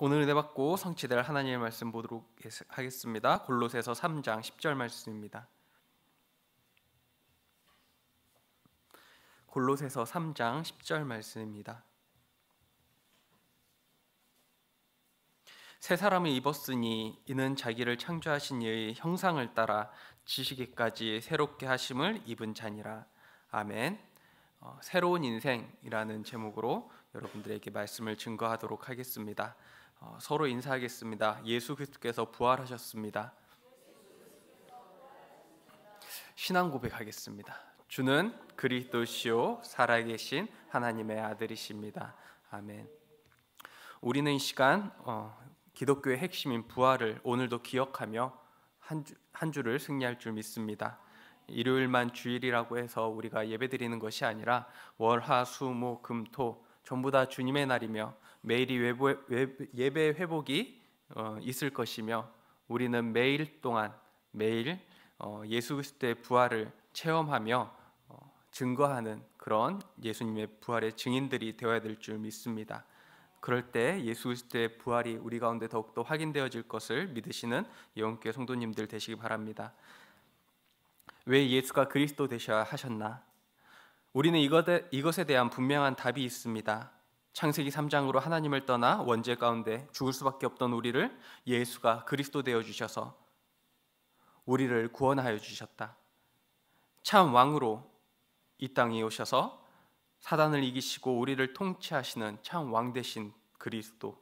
오늘 은혜 받고 성취될 하나님의 말씀 보도록 하겠습니다. 골로새서 3장 10절 말씀입니다. 골로새서 3장 10절 말씀입니다. 새 사람을 입었으니 이는 자기를 창조하신 이의 형상을 따라 지식에까지 새롭게 하심을 입은 자니라. 아멘. 어, 새로운 인생이라는 제목으로 여러분들에게 말씀을 증거하도록 하겠습니다. 어, 서로 인사하겠습니다. 예수 그리스도께서 부활하셨습니다. 신앙 고백하겠습니다. 주는 그리스도시요 살아계신 하나님의 아들이십니다. 아멘. 우리는 이 시간 어, 기독교의 핵심인 부활을 오늘도 기억하며 한, 주, 한 주를 승리할 줄 믿습니다. 일요일만 주일이라고 해서 우리가 예배드리는 것이 아니라 월화수목금토 전부 다 주님의 날이며 매일이 예배 회복이 어, 있을 것이며 우리는 매일 동안 매일 어, 예수 그리스도의 부활을 체험하며 어, 증거하는 그런 예수님의 부활의 증인들이 되어야 될 줄 믿습니다. 그럴 때 예수 그리스도의 부활이 우리 가운데 더욱더 확인되어질 것을 믿으시는 예원 성도님들 되시기 바랍니다. 왜 예수가 그리스도 되셔야 하셨나? 우리는 이것에, 이것에 대한 분명한 답이 있습니다. 창세기 3장으로 하나님을 떠나 원죄 가운데 죽을 수밖에 없던 우리를 예수가 그리스도 되어 주셔서 우리를 구원하여 주셨다. 참 왕으로 이 땅에 오셔서 사단을 이기시고 우리를 통치하시는 참왕 대신 그리스도.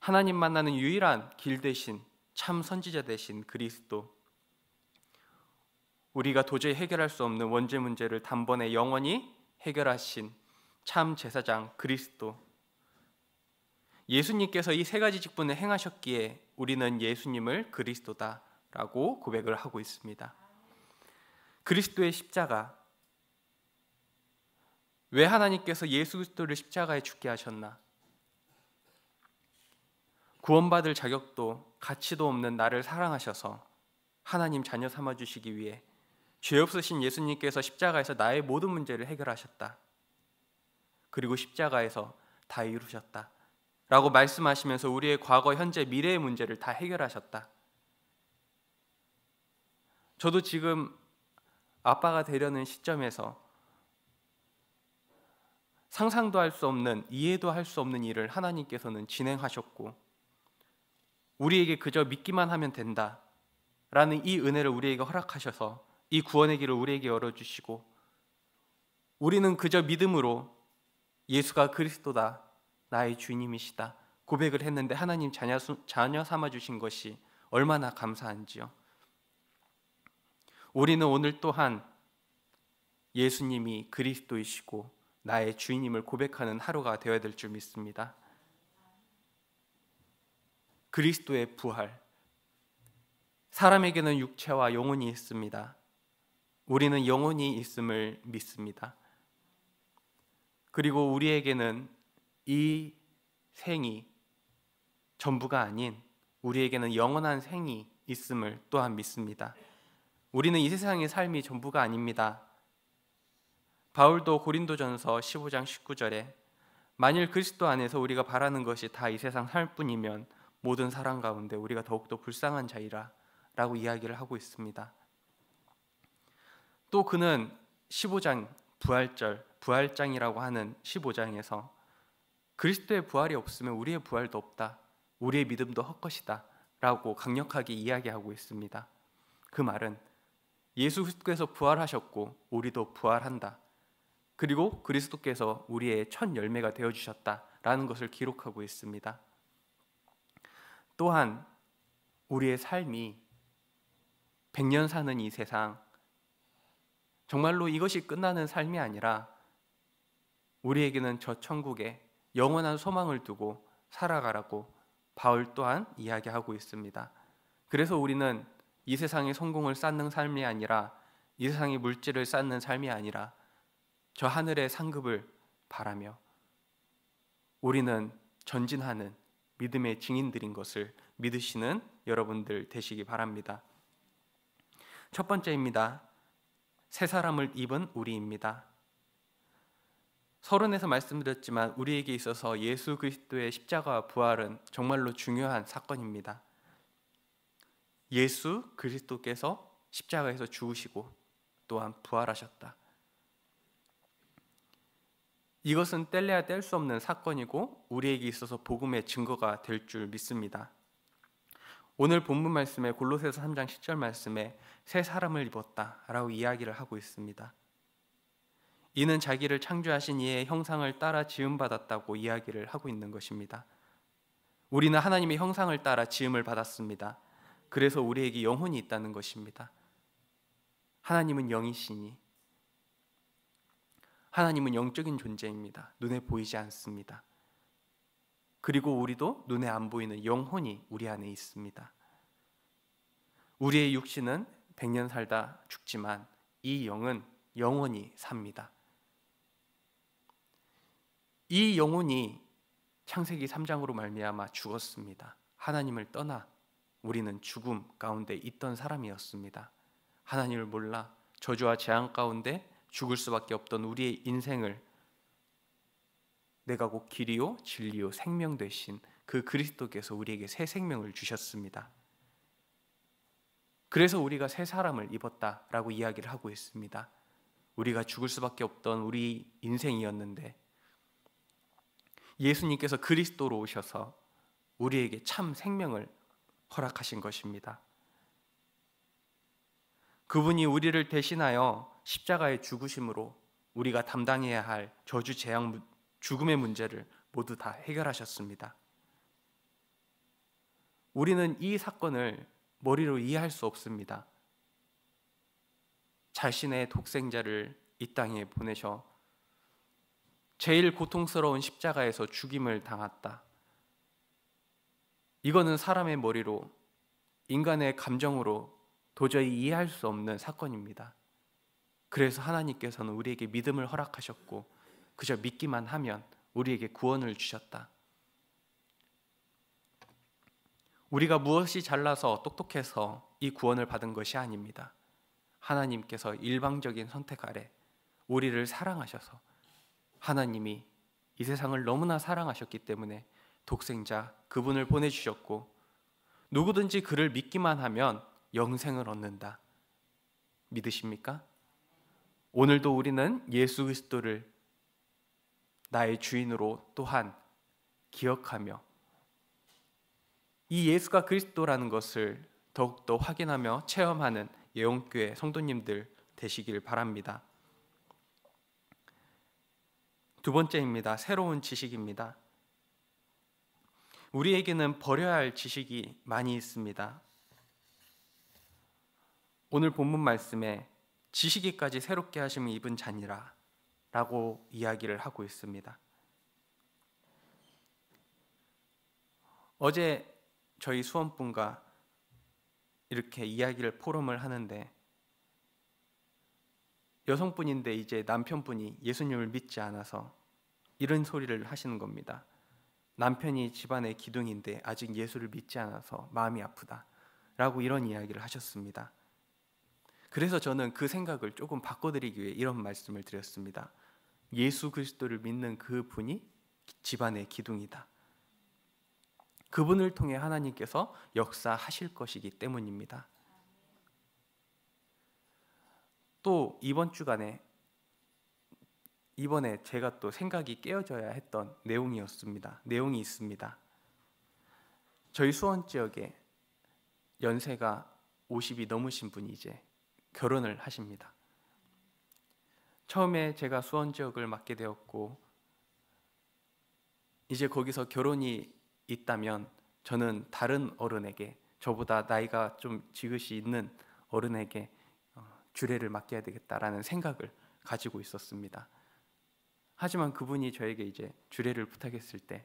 하나님 만나는 유일한 길 대신 참 선지자 대신 그리스도. 우리가 도저히 해결할 수 없는 원죄 문제를 단번에 영원히 해결하신 참 제사장 그리스도 예수님께서 이 세 가지 직분을 행하셨기에 우리는 예수님을 그리스도다라고 고백을 하고 있습니다. 그리스도의 십자가 왜 하나님께서 예수 그리스도를 십자가에 죽게 하셨나? 구원받을 자격도 가치도 없는 나를 사랑하셔서 하나님 자녀 삼아 주시기 위해 죄 없으신 예수님께서 십자가에서 나의 모든 문제를 해결하셨다. 그리고 십자가에서 다 이루셨다. 라고 말씀하시면서 우리의 과거, 현재, 미래의 문제를 다 해결하셨다. 저도 지금 아빠가 되려는 시점에서 상상도 할 수 없는, 이해도 할 수 없는 일을 하나님께서는 진행하셨고, 우리에게 그저 믿기만 하면 된다. 라는 이 은혜를 우리에게 허락하셔서 이 구원의 길을 우리에게 열어주시고 우리는 그저 믿음으로 예수가 그리스도다 나의 주님이시다 고백을 했는데 하나님 자녀, 자녀 삼아주신 것이 얼마나 감사한지요 우리는 오늘 또한 예수님이 그리스도이시고 나의 주인님을 고백하는 하루가 되어야 될 줄 믿습니다. 그리스도의 부활. 사람에게는 육체와 영혼이 있습니다. 우리는 영혼이 있음을 믿습니다. 그리고 우리에게는 이 생이 전부가 아닌 우리에게는 영원한 생이 있음을 또한 믿습니다. 우리는 이 세상의 삶이 전부가 아닙니다. 바울도 고린도전서 15장 19절에 만일 그리스도 안에서 우리가 바라는 것이 다 이 세상 삶뿐이면 모든 사람 가운데 우리가 더욱더 불쌍한 자이라라고 이야기를 하고 있습니다. 또 그는 15장 부활절 부활장이라고 하는 15장에서 그리스도의 부활이 없으면 우리의 부활도 없다. 우리의 믿음도 헛것이다. 라고 강력하게 이야기하고 있습니다. 그 말은 예수께서 부활하셨고 우리도 부활한다. 그리고 그리스도께서 우리의 첫 열매가 되어 주셨다라는 것을 기록하고 있습니다. 또한 우리의 삶이 100년 사는 이 세상 정말로 이것이 끝나는 삶이 아니라 우리에게는 저 천국에 영원한 소망을 두고 살아가라고 바울 또한 이야기하고 있습니다. 그래서 우리는 이 세상의 성공을 쌓는 삶이 아니라 이 세상의 물질을 쌓는 삶이 아니라 저 하늘의 상급을 바라며 우리는 전진하는 믿음의 증인들인 것을 믿으시는 여러분들 되시기 바랍니다. 첫 번째입니다. 새 사람을 입은 우리입니다. 서론에서 말씀드렸지만 우리에게 있어서 예수 그리스도의 십자가와 부활은 정말로 중요한 사건입니다. 예수 그리스도께서 십자가에서 죽으시고 또한 부활하셨다. 이것은 뗄래야 뗄 수 없는 사건이고 우리에게 있어서 복음의 증거가 될 줄 믿습니다. 오늘 본문 말씀에 골로새서 3장 10절 말씀에 새 사람을 입었다라고 이야기를 하고 있습니다. 이는 자기를 창조하신 이의 형상을 따라 지음 받았다고 이야기를 하고 있는 것입니다. 우리는 하나님의 형상을 따라 지음을 받았습니다. 그래서 우리에게 영혼이 있다는 것입니다. 하나님은 영이시니 하나님은 영적인 존재입니다. 눈에 보이지 않습니다. 그리고 우리도 눈에 안 보이는 영혼이 우리 안에 있습니다. 우리의 육신은 1년 살다 죽지만 이 영은 영원히 삽니다. 이 영혼이 창세기 3장으로 말미암아 죽었습니다. 하나님을 떠나 우리는 죽음 가운데 있던 사람이었습니다. 하나님을 몰라 저주와 재앙 가운데 죽을 수밖에 없던 우리의 인생을 내가 곧 길이요 진리요 생명 되신 그 그리스도께서 우리에게 새 생명을 주셨습니다. 그래서 우리가 새 사람을 입었다라고 이야기를 하고 있습니다. 우리가 죽을 수밖에 없던 우리 인생이었는데 예수님께서 그리스도로 오셔서 우리에게 참 생명을 허락하신 것입니다. 그분이 우리를 대신하여 십자가의 죽으심으로 우리가 담당해야 할 저주 재앙 죽음의 문제를 모두 다 해결하셨습니다. 우리는 이 사건을 머리로 이해할 수 없습니다. 자신의 독생자를 이 땅에 보내셔 제일 고통스러운 십자가에서 죽임을 당했다. 이거는 사람의 머리로 인간의 감정으로 도저히 이해할 수 없는 사건입니다. 그래서 하나님께서는 우리에게 믿음을 허락하셨고 그저 믿기만 하면 우리에게 구원을 주셨다. 우리가 무엇이 잘나서 똑똑해서 이 구원을 받은 것이 아닙니다. 하나님께서 일방적인 선택 아래 우리를 사랑하셔서 하나님이 이 세상을 너무나 사랑하셨기 때문에 독생자 그분을 보내주셨고 누구든지 그를 믿기만 하면 영생을 얻는다. 믿으십니까? 오늘도 우리는 예수 그리스도를 나의 주인으로 또한 기억하며 이 예수가 그리스도라는 것을 더욱더 확인하며 체험하는 예원교회 성도님들 되시길 바랍니다. 두 번째입니다. 새로운 지식입니다. 우리에게는 버려야 할 지식이 많이 있습니다. 오늘 본문 말씀에 지식이까지 새롭게 하심을 입은 자니라 라고 이야기를 하고 있습니다. 어제 저희 수험분과 이렇게 이야기를 포럼을 하는데 여성분인데 이제 남편분이 예수님을 믿지 않아서 이런 소리를 하시는 겁니다. 남편이 집안의 기둥인데 아직 예수를 믿지 않아서 마음이 아프다. 라고 이런 이야기를 하셨습니다. 그래서 저는 그 생각을 조금 바꿔드리기 위해 이런 말씀을 드렸습니다. 예수 그리스도를 믿는 그 분이 집안의 기둥이다. 그분을 통해 하나님께서 역사하실 것이기 때문입니다. 또 이번 주간에 이번에 제가 또 생각이 깨어져야 했던 내용이었습니다. 내용이 있습니다. 저희 수원 지역에 연세가 50이 넘으신 분이 이제 결혼을 하십니다. 처음에 제가 수원 지역을 맡게 되었고 이제 거기서 결혼이 있다면 저는 다른 어른에게 저보다 나이가 좀 지긋이 있는 어른에게 어, 주례를 맡겨야 되겠다라는 생각을 가지고 있었습니다. 하지만 그분이 저에게 이제 주례를 부탁했을 때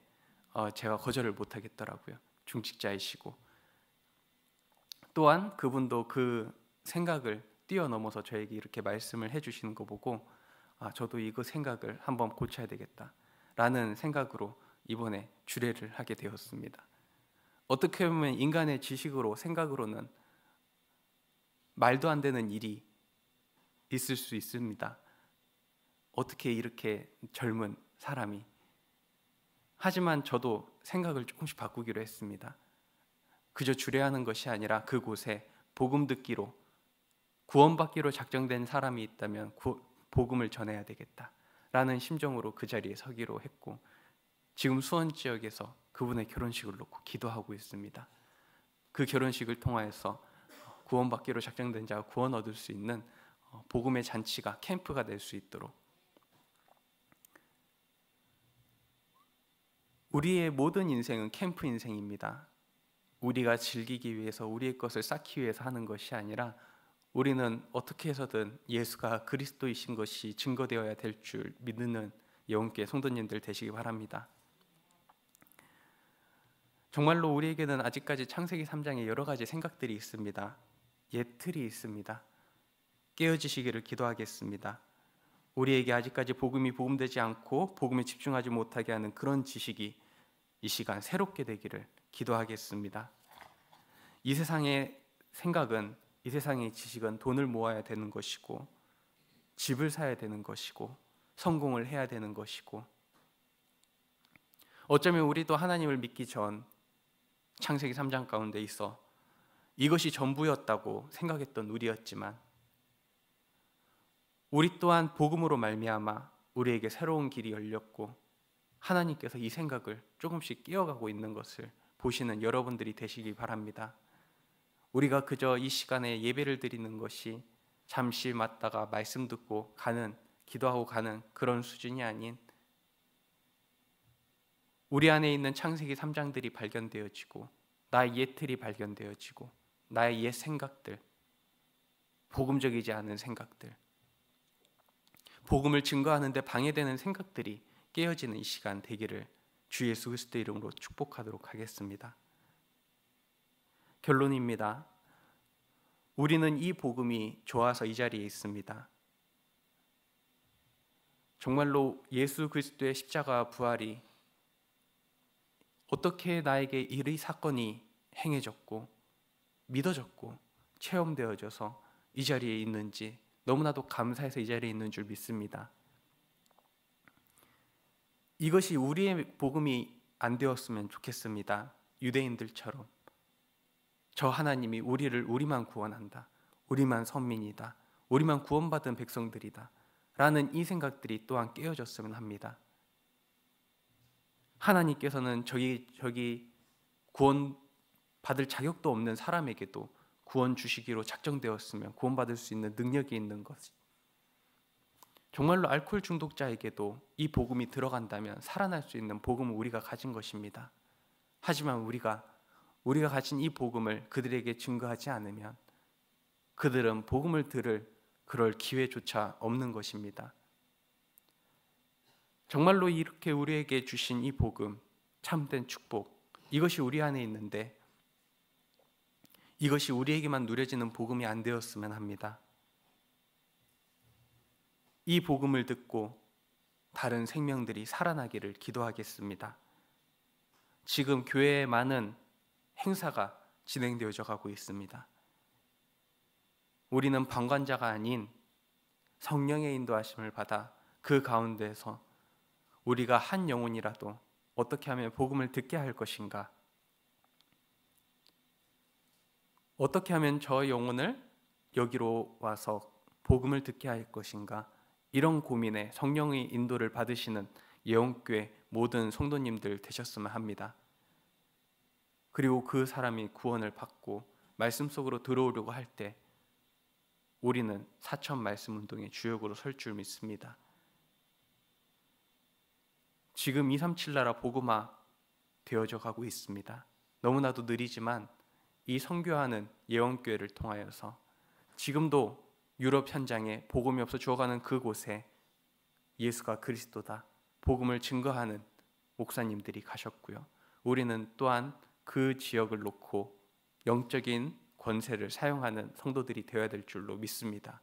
어, 제가 거절을 못하겠더라고요. 중직자이시고 또한 그분도 그 생각을 뛰어넘어서 저에게 이렇게 말씀을 해주시는 거 보고 아, 저도 이거 생각을 한번 고쳐야 되겠다라는 생각으로 이번에 주례를 하게 되었습니다. 어떻게 보면 인간의 지식으로 생각으로는 말도 안 되는 일이 있을 수 있습니다. 어떻게 이렇게 젊은 사람이 하지만 저도 생각을 조금씩 바꾸기로 했습니다. 그저 주례하는 것이 아니라 그곳에 복음 듣기로 구원받기로 작정된 사람이 있다면 복음을 전해야 되겠다라는 심정으로 그 자리에 서기로 했고 지금 수원 지역에서 그분의 결혼식을 놓고 기도하고 있습니다. 그 결혼식을 통하여서 구원받기로 작정된 자가 구원 얻을 수 있는 어, 복음의 잔치가 캠프가 될 수 있도록 우리의 모든 인생은 캠프 인생입니다. 우리가 즐기기 위해서 우리의 것을 쌓기 위해서 하는 것이 아니라 우리는 어떻게 해서든 예수가 그리스도이신 것이 증거되어야 될 줄 믿는 영계 성도님들 되시기 바랍니다. 정말로 우리에게는 아직까지 창세기 3장에 여러 가지 생각들이 있습니다. 예틀이 있습니다. 깨어지시기를 기도하겠습니다. 우리에게 아직까지 복음이 복음되지 않고 복음에 집중하지 못하게 하는 그런 지식이 이 시간 새롭게 되기를 기도하겠습니다. 이 세상의 생각은 이 세상의 지식은 돈을 모아야 되는 것이고 집을 사야 되는 것이고 성공을 해야 되는 것이고 어쩌면 우리도 하나님을 믿기 전 창세기 3장 가운데 있어 이것이 전부였다고 생각했던 우리였지만 우리 또한 복음으로 말미암아 우리에게 새로운 길이 열렸고 하나님께서 이 생각을 조금씩 끼어가고 있는 것을 보시는 여러분들이 되시기 바랍니다. 우리가 그저 이 시간에 예배를 드리는 것이 잠시 맞다가 말씀 듣고 가는 기도하고 가는 그런 수준이 아닌 우리 안에 있는 창세기 3장들이 발견되어지고 나의 옛 틀이 발견되어지고 나의 옛 생각들 복음적이지 않은 생각들 복음을 증거하는데 방해되는 생각들이 깨어지는 이 시간 되기를 주 예수 그리스도 이름으로 축복하도록 하겠습니다. 결론입니다. 우리는 이 복음이 좋아서 이 자리에 있습니다. 정말로 예수 그리스도의 십자가 부활이 어떻게 나에게 일의 사건이 행해졌고 믿어졌고 체험되어져서 이 자리에 있는지 너무나도 감사해서 이 자리에 있는 줄 믿습니다. 이것이 우리의 복음이 안 되었으면 좋겠습니다. 유대인들처럼 저 하나님이 우리를 우리만 구원한다. 우리만 선민이다. 우리만 구원받은 백성들이다. 라는 이 생각들이 또한 깨어졌으면 합니다. 하나님께서는 저기 저기 구원 받을 자격도 없는 사람에게도 구원 주시기로 작정되었으면 구원받을 수 있는 능력이 있는 것. 정말로 알코올 중독자에게도 이 복음이 들어간다면 살아날 수 있는 복음을 우리가 가진 것입니다. 하지만 우리가 우리가 가진 이 복음을 그들에게 증거하지 않으면 그들은 복음을 들을 그럴 기회조차 없는 것입니다. 정말로 이렇게 우리에게 주신 이 복음, 참된 축복, 이것이 우리 안에 있는데 이것이 우리에게만 누려지는 복음이 안 되었으면 합니다. 이 복음을 듣고 다른 생명들이 살아나기를 기도하겠습니다. 지금 교회에 많은 행사가 진행되어져 가고 있습니다. 우리는 방관자가 아닌 성령의 인도하심을 받아 그 가운데서 우리가 한 영혼이라도 어떻게 하면 복음을 듣게 할 것인가? 어떻게 하면 저 영혼을 여기로 와서 복음을 듣게 할 것인가? 이런 고민에 성령의 인도를 받으시는 예원교회 모든 성도님들 되셨으면 합니다. 그리고 그 사람이 구원을 받고 말씀 속으로 들어오려고 할 때 우리는 사천 말씀 운동의 주역으로 설 줄 믿습니다. 지금 237 나라 복음화 되어져 가고 있습니다. 너무나도 느리지만 이 선교하는 예원교회를 통하여서 지금도 유럽 현장에 복음이 없어 죽어가는 그곳에 예수가 그리스도다 복음을 증거하는 목사님들이 가셨고요. 우리는 또한 그 지역을 놓고 영적인 권세를 사용하는 성도들이 되어야 될 줄로 믿습니다.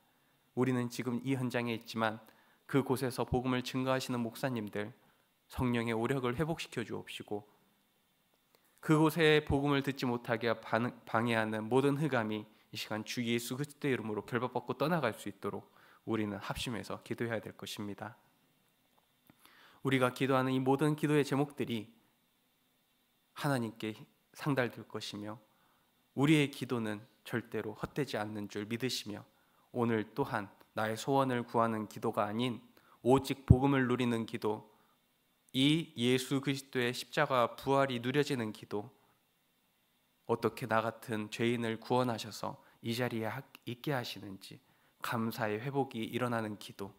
우리는 지금 이 현장에 있지만 그곳에서 복음을 증거하시는 목사님들 성령의 오력을 회복시켜 주옵시고 그곳에 복음을 듣지 못하게 방해하는 모든 흑암이 이 시간 주 예수 그리스도의 이름으로 결박받고 떠나갈 수 있도록 우리는 합심해서 기도해야 될 것입니다. 우리가 기도하는 이 모든 기도의 제목들이 하나님께 상달될 것이며 우리의 기도는 절대로 헛되지 않는 줄 믿으시며 오늘 또한 나의 소원을 구하는 기도가 아닌 오직 복음을 누리는 기도 이 예수 그리스도의 십자가 부활이 누려지는 기도 어떻게 나 같은 죄인을 구원하셔서 이 자리에 있게 하시는지 감사의 회복이 일어나는 기도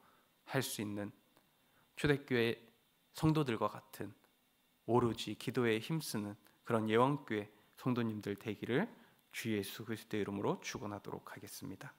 할 수 있는 초대교회 성도들과 같은 오로지 기도에 힘쓰는 그런 예원교회 성도님들 되기를 주 예수 그리스도의 이름으로 축원하도록 하겠습니다.